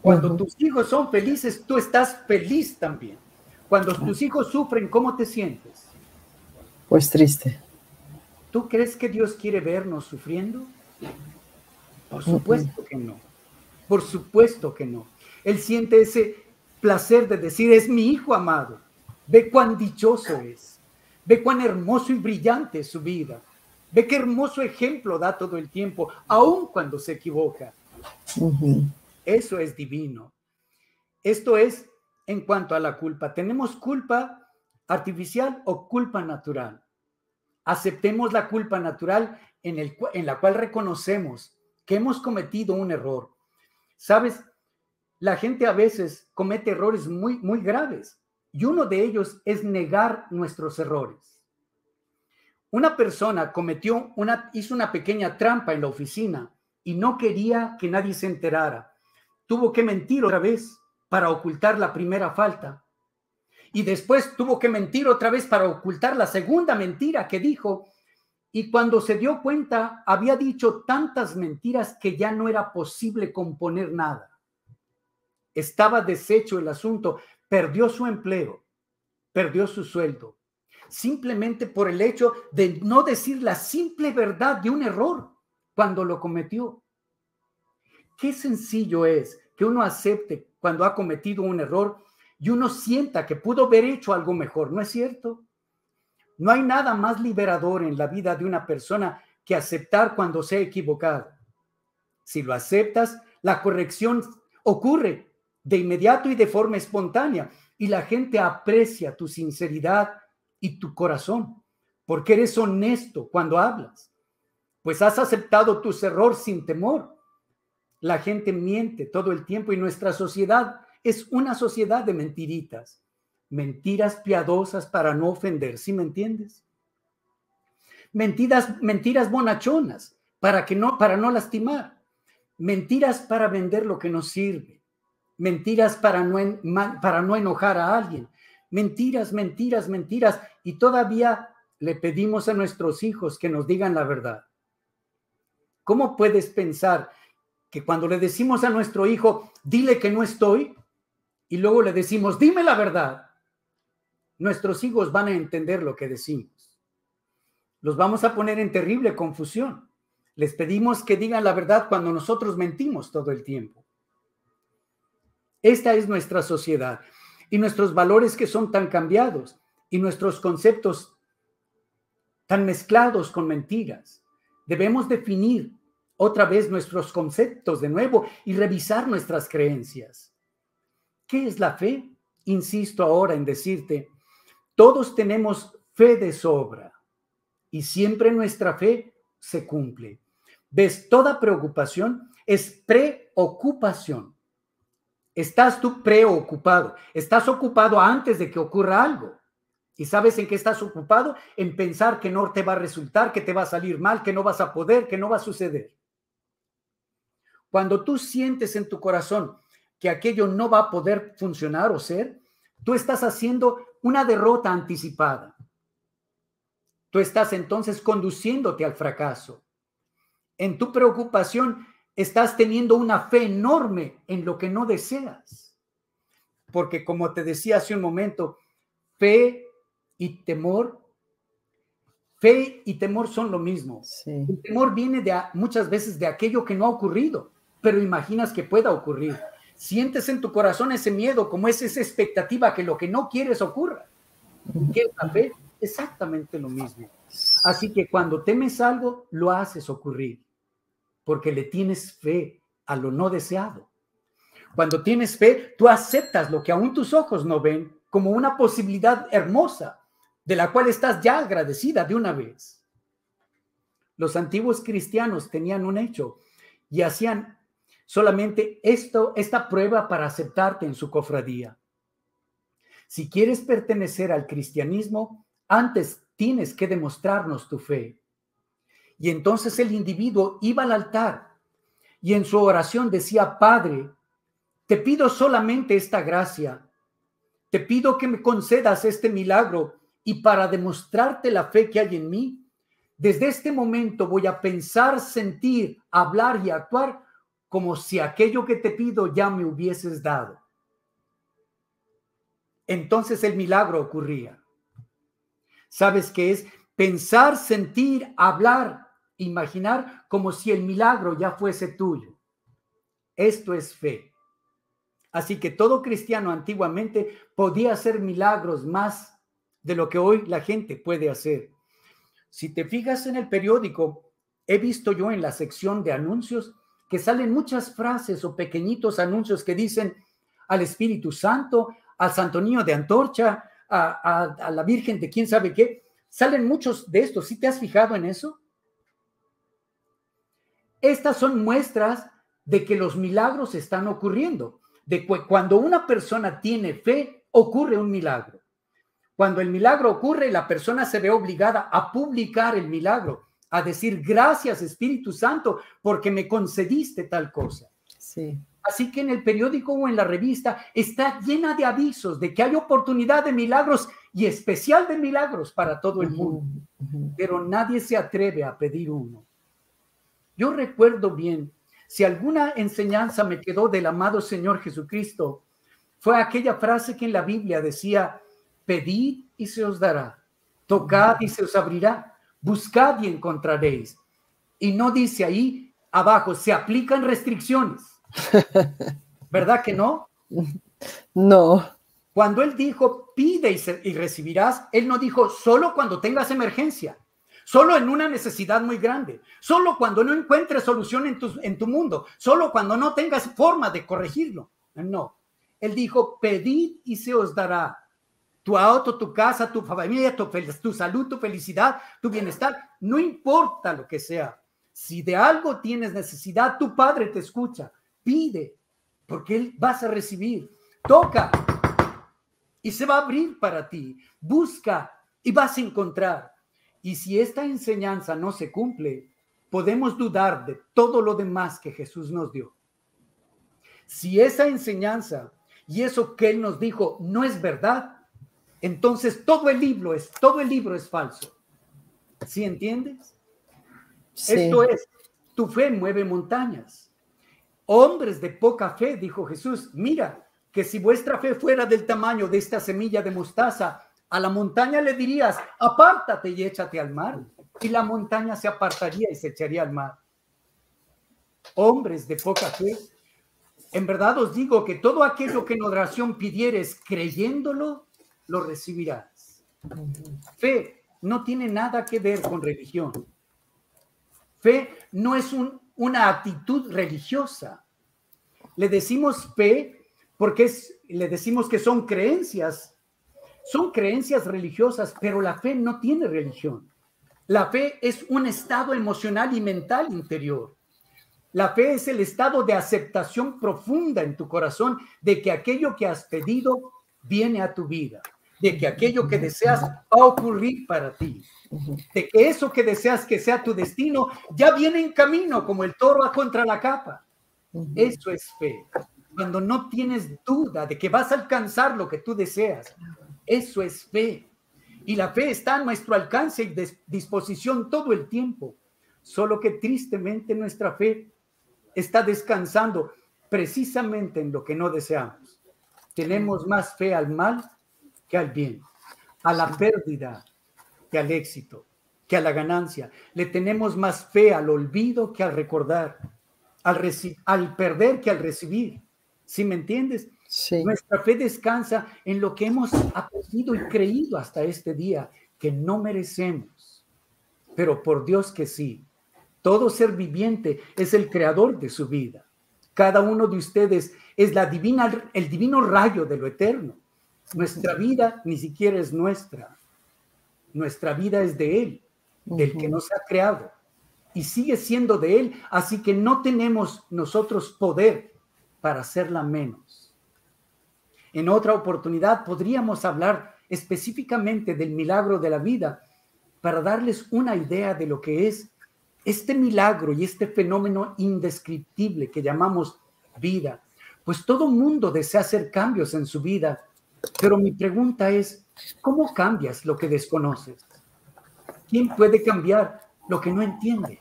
Cuando tus hijos son felices, tú estás feliz también. Cuando tus hijos sufren, ¿cómo te sientes? Pues triste. ¿Tú crees que Dios quiere vernos sufriendo? Por supuesto que no. Por supuesto que no. Él siente ese placer de decir, es mi hijo amado. Ve cuán dichoso es. Ve cuán hermoso y brillante es su vida. Ve qué hermoso ejemplo da todo el tiempo, aun cuando se equivoca. Eso es divino. Esto es en cuanto a la culpa. ¿Tenemos culpa artificial o culpa natural? Aceptemos la culpa natural en, en la cual reconocemos que hemos cometido un error. Sabes, la gente a veces comete errores muy, muy graves y uno de ellos es negar nuestros errores. Una persona cometió una, hizo una pequeña trampa en la oficina y no quería que nadie se enterara. Tuvo que mentir otra vez para ocultar la primera falta. Y después tuvo que mentir otra vez para ocultar la segunda mentira que dijo. Y cuando se dio cuenta, había dicho tantas mentiras que ya no era posible componer nada. Estaba deshecho el asunto perdió su empleo, perdió su sueldo, simplemente por el hecho de no decir la simple verdad de un error cuando lo cometió. Qué sencillo es que uno acepte cuando ha cometido un error y uno sienta que pudo haber hecho algo mejor, ¿no es cierto? No hay nada más liberador en la vida de una persona que aceptar cuando se ha equivocado. Si lo aceptas, la corrección ocurre de inmediato y de forma espontánea. Y la gente aprecia tu sinceridad y tu corazón, porque eres honesto cuando hablas, pues has aceptado tus errores sin temor. La gente miente todo el tiempo y nuestra sociedad es una sociedad de mentiritas, mentiras piadosas para no ofender, ¿sí me entiendes? Mentiras, mentiras bonachonas para que no para no lastimar, mentiras para vender lo que no sirve mentiras para no, para no enojar a alguien, mentiras, mentiras, mentiras, y todavía le pedimos a nuestros hijos que nos digan la verdad. ¿Cómo puedes pensar que cuando le decimos a nuestro hijo, dile que no estoy, y luego le decimos, dime la verdad, nuestros hijos van a entender lo que decimos? Los vamos a poner en terrible confusión. Les pedimos que digan la verdad cuando nosotros mentimos todo el tiempo. Esta es nuestra sociedad y nuestros valores que son tan cambiados y nuestros conceptos tan mezclados con mentiras. Debemos definir otra vez nuestros conceptos de nuevo y revisar nuestras creencias. ¿Qué es la fe? Insisto ahora en decirte, todos tenemos fe de sobra y siempre nuestra fe se cumple. ¿Ves? Toda preocupación es preocupación. Estás tú preocupado, estás ocupado antes de que ocurra algo. ¿Y sabes en qué estás ocupado? En pensar que no te va a resultar, que te va a salir mal, que no vas a poder, que no va a suceder. Cuando tú sientes en tu corazón que aquello no va a poder funcionar o ser, tú estás haciendo una derrota anticipada. Tú estás entonces conduciéndote al fracaso. En tu preocupación estás teniendo una fe enorme en lo que no deseas. Porque como te decía hace un momento, fe y temor, fe y temor son lo mismo. El temor viene de muchas veces de aquello que no ha ocurrido, pero imaginas que pueda ocurrir. Sientes en tu corazón ese miedo, como es esa expectativa que lo que no quieres ocurra. ¿Qué es la fe? Exactamente lo mismo. Así que cuando temes algo, lo haces ocurrir porque le tienes fe a lo no deseado. Cuando tienes fe, tú aceptas lo que aún tus ojos no ven como una posibilidad hermosa, de la cual estás ya agradecida de una vez. Los antiguos cristianos tenían un hecho y hacían solamente esto, esta prueba para aceptarte en su cofradía. Si quieres pertenecer al cristianismo, antes tienes que demostrarnos tu fe. Y entonces el individuo iba al altar y en su oración decía, Padre, te pido solamente esta gracia, te pido que me concedas este milagro y para demostrarte la fe que hay en mí, desde este momento voy a pensar, sentir, hablar y actuar como si aquello que te pido ya me hubieses dado. Entonces el milagro ocurría. ¿Sabes qué es? Pensar, sentir, hablar imaginar como si el milagro ya fuese tuyo. Esto es fe. Así que todo cristiano antiguamente podía hacer milagros más de lo que hoy la gente puede hacer. Si te fijas en el periódico, he visto yo en la sección de anuncios que salen muchas frases o pequeñitos anuncios que dicen al Espíritu Santo, al Santo Niño de Antorcha, a, a la Virgen de quién sabe qué. Salen muchos de estos. ¿Si te has fijado en eso? Estas son muestras de que los milagros están ocurriendo, de que cuando una persona tiene fe, ocurre un milagro. Cuando el milagro ocurre, la persona se ve obligada a publicar el milagro, a decir gracias Espíritu Santo porque me concediste tal cosa. Así que en el periódico o en la revista está llena de avisos de que hay oportunidad de milagros y especial de milagros para todo el mundo, pero nadie se atreve a pedir uno. Yo recuerdo bien, si alguna enseñanza me quedó del amado Señor Jesucristo, fue aquella frase que en la Biblia decía, pedid y se os dará, tocad y se os abrirá, buscad y encontraréis. Y no dice ahí abajo, se aplican restricciones. ¿Verdad que no? No. Cuando él dijo, pide y, recibirás, él no dijo, solo cuando tengas emergencia solo en una necesidad muy grande, solo cuando no encuentres solución en tu, mundo, solo cuando no tengas forma de corregirlo. No, él dijo, pedid y se os dará tu auto, tu casa, tu familia, tu, tu salud, tu felicidad, tu bienestar, no importa lo que sea. Si de algo tienes necesidad, tu padre te escucha, pide, porque él vas a recibir. Toca y se va a abrir para ti. Busca y vas a encontrar. Y si esta enseñanza no se cumple, podemos dudar de todo lo demás que Jesús nos dio. Si esa enseñanza y eso que él nos dijo no es verdad, entonces todo el libro es todo el libro es falso. ¿Sí entiendes? Esto es tu fe mueve montañas. Hombres de poca fe, dijo Jesús, mira que si vuestra fe fuera del tamaño de esta semilla de mostaza, a la montaña le dirías, apártate y échate al mar. Y la montaña se apartaría y se echaría al mar. Hombres de poca fe, en verdad os digo que todo aquello que en oración pidieres creyéndolo, lo recibirás. Fe no tiene nada que ver con religión. Fe no es un, una actitud religiosa. Le decimos fe porque es, le decimos que son creencias son creencias religiosas, pero la fe no tiene religión. La fe es un estado emocional y mental interior. La fe es el estado de aceptación profunda en tu corazón de que aquello que has pedido viene a tu vida, de que aquello que deseas va a ocurrir para ti, de que eso que deseas que sea tu destino ya viene en camino como el toro va contra la capa. Eso es fe. Cuando no tienes duda de que vas a alcanzar lo que tú deseas, eso es fe. Y la fe está a nuestro alcance y disposición todo el tiempo. Solo que tristemente nuestra fe está descansando precisamente en lo que no deseamos. Tenemos más fe al mal que al bien, a la pérdida que al éxito, que a la ganancia. Le tenemos más fe al olvido que al recordar, al, al perder que al recibir. si me entiendes? Nuestra fe descansa en lo que hemos aprendido y creído hasta este día, que no merecemos, pero por Dios que sí. Todo ser viviente es el creador de su vida. Cada uno de ustedes es la divina, el divino rayo de lo eterno. Nuestra vida ni siquiera es nuestra. Nuestra vida es de Él, del que nos ha creado. Y sigue siendo de Él, así que no tenemos nosotros poder para hacerla menos. En otra oportunidad podríamos hablar específicamente del milagro de la vida para darles una idea de lo que es este milagro y este fenómeno indescriptible que llamamos vida. Pues todo mundo desea hacer cambios en su vida, pero mi pregunta es, ¿cómo cambias lo que desconoces? ¿Quién puede cambiar lo que no entiende?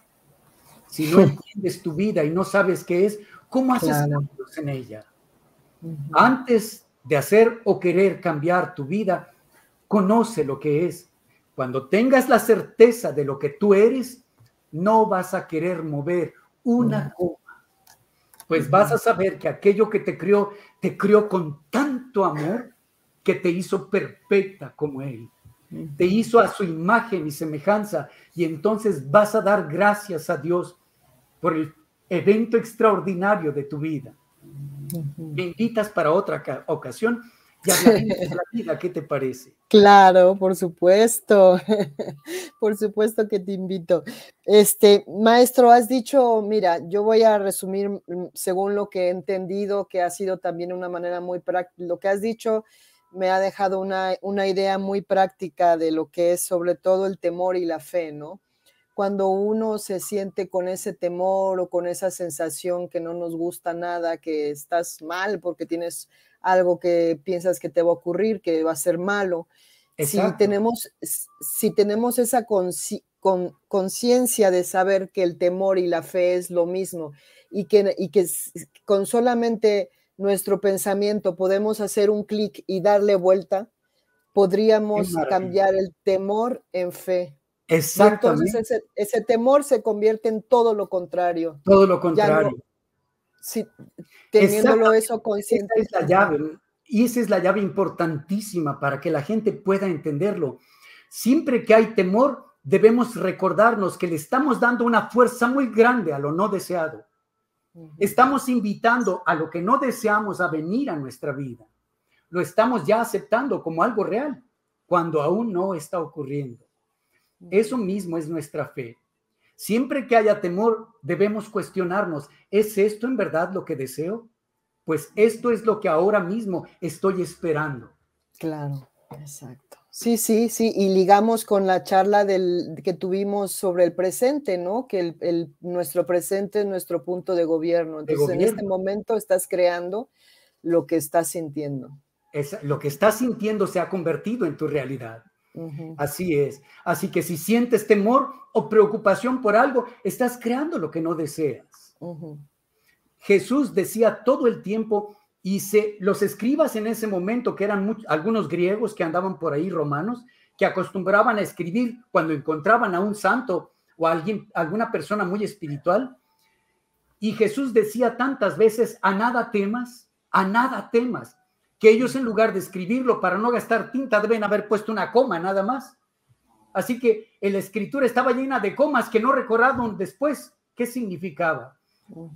Si no entiendes tu vida y no sabes qué es, ¿cómo haces cambios en ella? Antes de hacer o querer cambiar tu vida, conoce lo que es. Cuando tengas la certeza de lo que tú eres, no vas a querer mover una cosa. Mm. pues vas a saber que aquello que te crió, te crió con tanto amor que te hizo perfecta como Él. Mm. Te hizo a su imagen y semejanza y entonces vas a dar gracias a Dios por el evento extraordinario de tu vida. Me invitas para otra ocasión y de ¿qué te parece? Claro, por supuesto, por supuesto que te invito. Este, maestro, has dicho, mira, yo voy a resumir mm, según lo que he entendido, que ha sido también una manera muy práctica, lo que has dicho me ha dejado una, una idea muy práctica de lo que es sobre todo el temor y la fe, ¿no? cuando uno se siente con ese temor o con esa sensación que no nos gusta nada, que estás mal porque tienes algo que piensas que te va a ocurrir, que va a ser malo. Si tenemos, si tenemos esa conciencia de saber que el temor y la fe es lo mismo y que con solamente nuestro pensamiento podemos hacer un clic y darle vuelta, podríamos cambiar el temor en fe Exactamente. Entonces ese, temor se convierte en todo lo contrario. Todo lo contrario. si, teniéndolo eso consciente. Esa es la llave. Y esa es la llave importantísima para que la gente pueda entenderlo. Siempre que hay temor, debemos recordarnos que le estamos dando una fuerza muy grande a lo no deseado. Estamos invitando a lo que no deseamos a venir a nuestra vida. Lo estamos ya aceptando como algo real, cuando aún no está ocurriendo. Eso mismo es nuestra fe. Siempre que haya temor, debemos cuestionarnos, ¿es esto en verdad lo que deseo? Pues esto es lo que ahora mismo estoy esperando. Claro, exacto. Sí, sí, sí, y ligamos con la charla del, que tuvimos sobre el presente, ¿no? Que el, nuestro presente es nuestro punto de gobierno. Entonces, en este momento estás creando lo que estás sintiendo. Es, lo que estás sintiendo se ha convertido en tu realidad. Así es. Así que si sientes temor o preocupación por algo, estás creando lo que no deseas. Jesús decía todo el tiempo, y se, los escribas en ese momento, que eran algunos griegos que andaban por ahí, romanos, que acostumbraban a escribir cuando encontraban a un santo o a alguien, alguna persona muy espiritual. Y Jesús decía tantas veces, a nada temas, a nada temas que ellos en lugar de escribirlo para no gastar tinta deben haber puesto una coma nada más. Así que la escritura estaba llena de comas que no recordaron después qué significaba.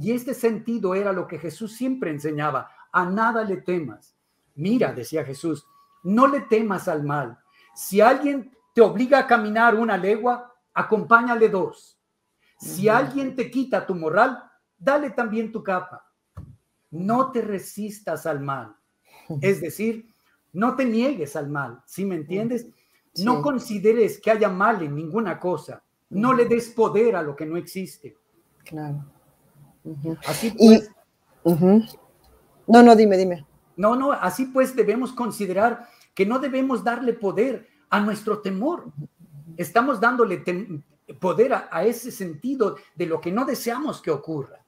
Y este sentido era lo que Jesús siempre enseñaba. A nada le temas. Mira, decía Jesús, no le temas al mal. Si alguien te obliga a caminar una legua, acompáñale dos. Si alguien te quita tu moral, dale también tu capa. No te resistas al mal. Es decir, no te niegues al mal, ¿sí me entiendes? No consideres que haya mal en ninguna cosa. No le des poder a lo que no existe. Claro. Así pues. No, no, dime, dime. No, no, así pues debemos considerar que no debemos darle poder a nuestro temor. Estamos dándole poder a ese sentido de lo que no deseamos que ocurra.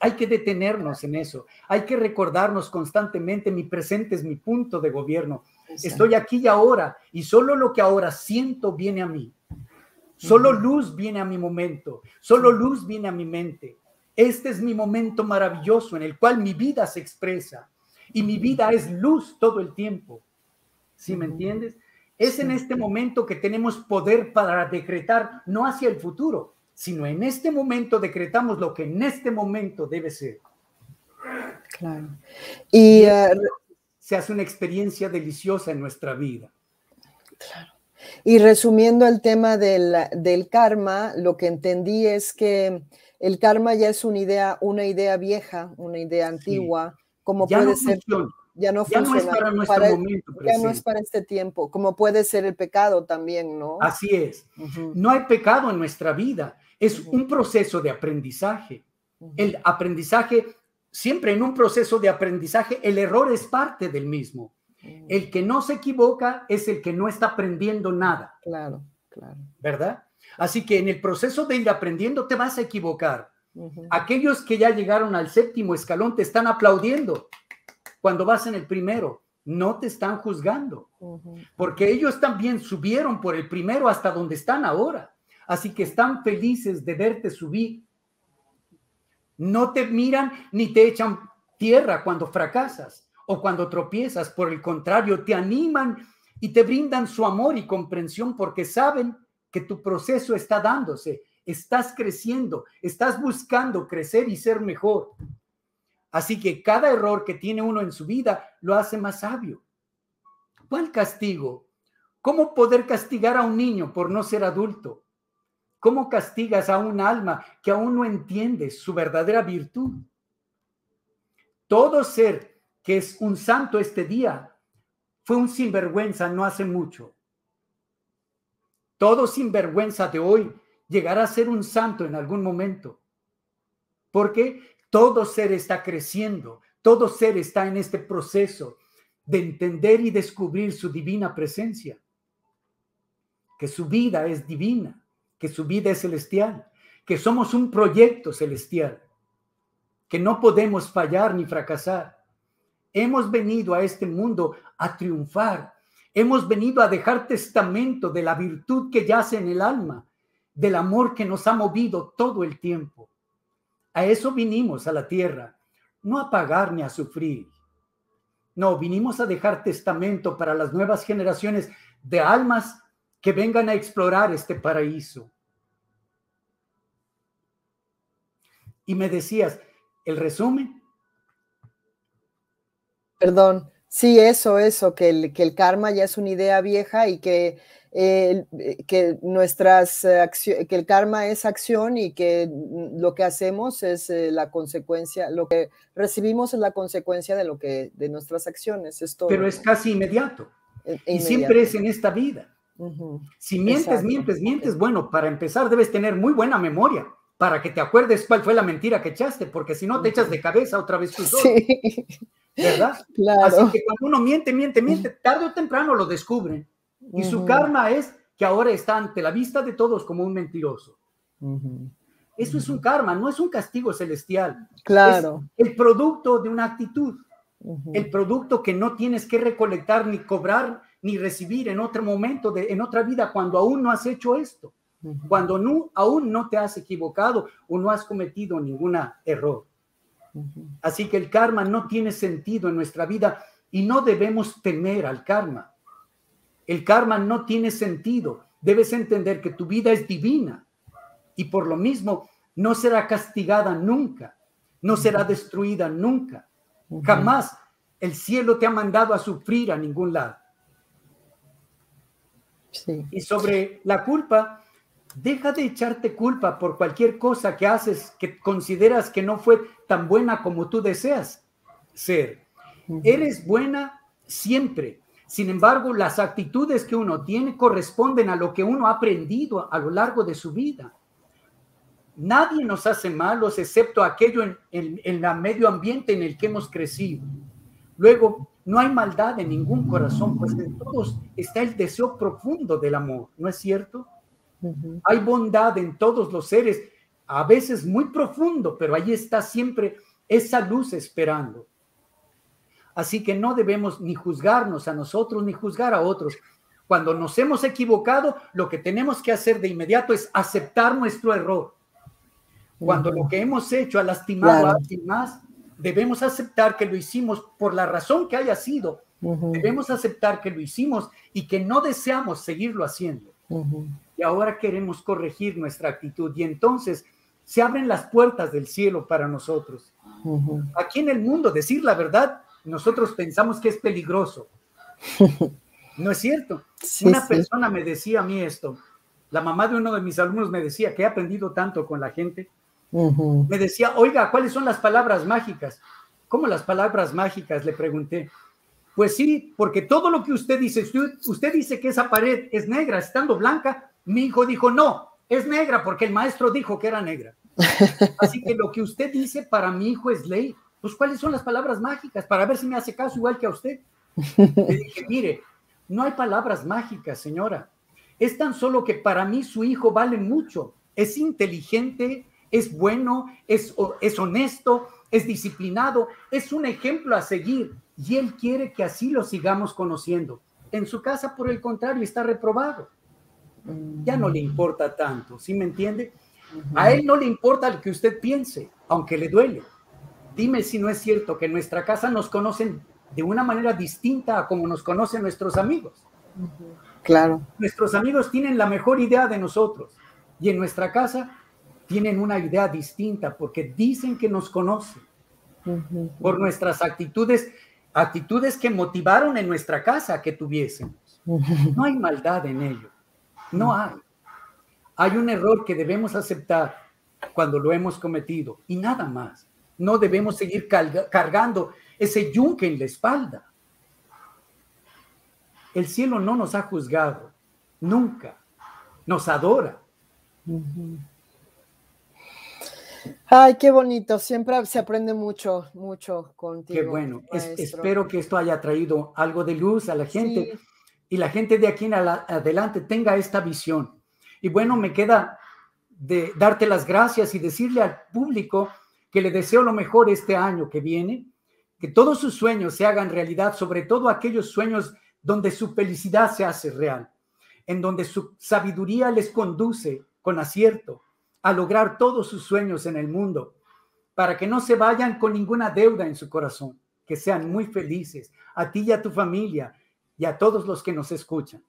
Hay que detenernos en eso, hay que recordarnos constantemente, mi presente es mi punto de gobierno, estoy aquí y ahora, y solo lo que ahora siento viene a mí, solo luz viene a mi momento, solo luz viene a mi mente. Este es mi momento maravilloso en el cual mi vida se expresa y mi vida es luz todo el tiempo. Si me entiendes? Es en este momento que tenemos poder para decretar, no hacia el futuro, sino en este momento decretamos lo que en este momento debe ser. Claro. Y, eh, se hace una experiencia deliciosa en nuestra vida. Claro. Y resumiendo el tema del, karma, lo que entendí es que el karma ya es una idea, una idea vieja, una idea antigua, como ya puede ser. Ya no No es para nuestro momento Ya no es para este tiempo, como puede ser el pecado también, ¿no? Así es. No hay pecado en nuestra vida. Es un proceso de aprendizaje. El aprendizaje, siempre en un proceso de aprendizaje, el error es parte del mismo. El que no se equivoca es el que no está aprendiendo nada. Claro, claro. ¿Verdad? Así que en el proceso de ir aprendiendo te vas a equivocar. Aquellos que ya llegaron al séptimo escalón te están aplaudiendo cuando vas en el primero. No te están juzgando, porque ellos también subieron por el primero hasta donde están ahora así que están felices de verte subir. No te miran ni te echan tierra cuando fracasas o cuando tropiezas, por el contrario, te animan y te brindan su amor y comprensión porque saben que tu proceso está dándose, estás creciendo, estás buscando crecer y ser mejor. Así que cada error que tiene uno en su vida lo hace más sabio. ¿Cuál castigo? ¿Cómo poder castigar a un niño por no ser adulto? ¿Cómo castigas a un alma que aún no entiende su verdadera virtud? Todo ser que es un santo este día fue un sinvergüenza no hace mucho. Todo sinvergüenza de hoy llegará a ser un santo en algún momento. Porque todo ser está creciendo, todo ser está en este proceso de entender y descubrir su divina presencia, que su vida es divina que su vida es celestial, que somos un proyecto celestial, que no podemos fallar ni fracasar. Hemos venido a este mundo a triunfar. Hemos venido a dejar testamento de la virtud que yace en el alma, del amor que nos ha movido todo el tiempo. A eso vinimos a la tierra, no a pagar ni a sufrir. No, vinimos a dejar testamento para las nuevas generaciones de almas que vengan a explorar este paraíso. Y me decías, el resumen. Perdón, sí, eso, eso, que el, karma ya es una idea vieja y que, eh, que nuestras eh, que el karma es acción y que lo que hacemos es eh, la consecuencia, lo que recibimos es la consecuencia de lo que, de nuestras acciones. Esto. Pero es casi inmediato. Y siempre es en esta vida. Si mientes, mientes, mientes, bueno, para empezar debes tener muy buena memoria para que te acuerdes cuál fue la mentira que echaste, porque si no te echas de cabeza otra vez Sí. ¿Verdad? Claro. Así que cuando uno miente, miente, miente, tarde o temprano lo descubren. Y su karma es que ahora está ante la vista de todos como un mentiroso. Eso es un karma, no es un castigo celestial. Claro. Es el producto de una actitud. El producto que no tienes que recolectar ni cobrar ni recibir en otro momento, de, en otra vida, cuando aún no has hecho esto, cuando no, aún no te has equivocado o no has cometido ninguna error. Así que el karma no tiene sentido en nuestra vida y no debemos temer al karma. El karma no tiene sentido. Debes entender que tu vida es divina y por lo mismo no será castigada nunca, no será destruida nunca. Jamás el cielo te ha mandado a sufrir a ningún lado. Y sobre la culpa, deja de echarte culpa por cualquier cosa que haces que consideras que no fue tan buena como tú deseas ser. Eres buena siempre. Sin embargo, las actitudes que uno tiene corresponden a lo que uno ha aprendido a lo largo de su vida. Nadie nos hace malos excepto aquello en, en el medio ambiente en el que hemos crecido. Luego, no hay maldad en ningún corazón, pues en todos está el deseo profundo del amor, ¿no es cierto? Hay bondad en todos los seres, a veces muy profundo, pero ahí está siempre esa luz esperando. Así que no debemos ni juzgarnos a nosotros ni juzgar a otros. Cuando nos hemos equivocado, lo que tenemos que hacer de inmediato es aceptar nuestro error. Cuando lo que hemos hecho ha lastimado a alguien más, Debemos aceptar que lo hicimos por la razón que haya sido. Debemos aceptar que lo hicimos y que no deseamos seguirlo haciendo. Y ahora queremos corregir nuestra actitud y entonces se abren las puertas del cielo para nosotros. Aquí en el mundo, decir la verdad, nosotros pensamos que es peligroso. ¿No es cierto? Una persona me decía a mí esto. La mamá de uno de mis alumnos me decía que he aprendido tanto con la gente. Me decía, oiga, ¿cuáles son las palabras mágicas? ¿Cómo las palabras mágicas? Le pregunté. Pues sí, porque todo lo que usted dice, usted, usted dice que esa pared es negra, estando blanca, mi hijo dijo, no, es negra porque el maestro dijo que era negra. Así que lo que usted dice para mi hijo es ley. Pues cuáles son las palabras mágicas para ver si me hace caso igual que a usted. Le dije, mire, no hay palabras mágicas, señora. Es tan solo que para mí su hijo vale mucho. Es inteligente, es bueno, es, es honesto, es disciplinado, es un ejemplo a seguir y Él quiere que así lo sigamos conociendo. En su casa, por el contrario, está reprobado. Ya no le mm. importa tanto, ¿sí me entiende? A Él no le importa lo que usted piense, aunque le duele. Dime si no es cierto que en nuestra casa nos conocen de una manera distinta a como nos conocen nuestros amigos. Claro. Nuestros amigos tienen la mejor idea de nosotros y en nuestra casa tienen una idea distinta porque dicen que nos conocen por nuestras actitudes, actitudes que motivaron en nuestra casa que tuviésemos. No hay maldad en ello, no hay. Hay un error que debemos aceptar cuando lo hemos cometido y nada más. No debemos seguir cargando ese yunque en la espalda. El cielo no nos ha juzgado, nunca. Nos adora. Ay, qué bonito, siempre se aprende mucho, mucho contigo. Qué bueno, espero que esto haya traído algo de luz a la gente y la gente de aquí en adelante tenga esta visión. Y bueno, me queda de darte las gracias y decirle al público que le deseo lo mejor este año que viene, que todos sus sueños se hagan realidad, sobre todo aquellos sueños donde su felicidad se hace real, en donde su sabiduría les conduce con acierto a lograr todos sus sueños en el mundo, para que no se vayan con ninguna deuda en su corazón, que sean muy felices, a ti y a tu familia y a todos los que nos escuchan.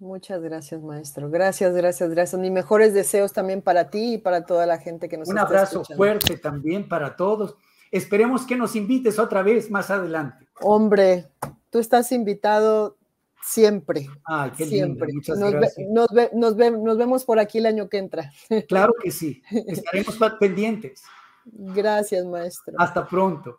Muchas gracias, maestro. Gracias, gracias, gracias. Mis mejores deseos también para ti y para toda la gente que nos Un abrazo fuerte también para todos. Esperemos que nos invites otra vez más adelante. Hombre, tú estás invitado Siempre. Ah, siempre. nos, gracias. nos, nos, vemos por aquí el año que entra. Claro que sí. Estaremos pendientes. Gracias, maestro. Hasta pronto.